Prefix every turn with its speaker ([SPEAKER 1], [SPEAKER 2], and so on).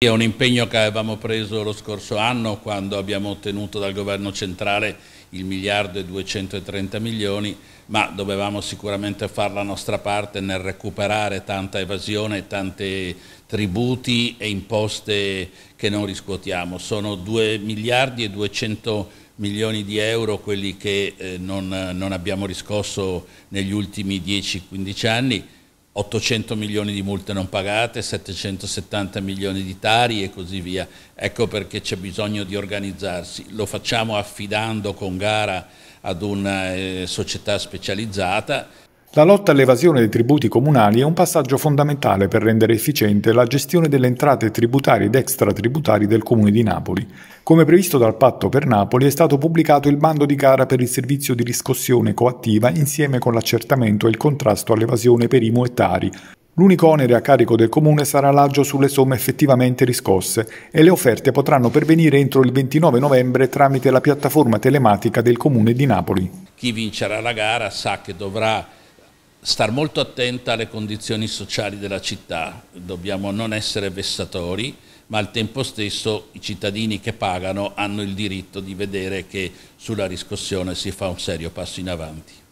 [SPEAKER 1] È un impegno che avevamo preso lo scorso anno quando abbiamo ottenuto dal governo centrale il miliardo e 230 milioni, ma dovevamo sicuramente fare la nostra parte nel recuperare tanta evasione, tanti tributi e imposte che non riscuotiamo. Sono 2 miliardi e 200 milioni di euro quelli che eh, non, non abbiamo riscosso negli ultimi 10-15 anni 800 milioni di multe non pagate, 770 milioni di tari e così via. Ecco perché c'è bisogno di organizzarsi. Lo facciamo affidando con gara ad una eh, società specializzata
[SPEAKER 2] la lotta all'evasione dei tributi comunali è un passaggio fondamentale per rendere efficiente la gestione delle entrate tributarie ed extratributarie del Comune di Napoli. Come previsto dal Patto per Napoli è stato pubblicato il bando di gara per il servizio di riscossione coattiva insieme con l'accertamento e il contrasto all'evasione per i muettari. L'unico onere a carico del Comune sarà l'agio sulle somme effettivamente riscosse e le offerte potranno pervenire entro il 29 novembre tramite la piattaforma telematica del Comune di Napoli.
[SPEAKER 1] Chi vincerà la gara sa che dovrà star molto attenta alle condizioni sociali della città, dobbiamo non essere vessatori, ma al tempo stesso i cittadini che pagano hanno il diritto di vedere che sulla riscossione si fa un serio passo in avanti.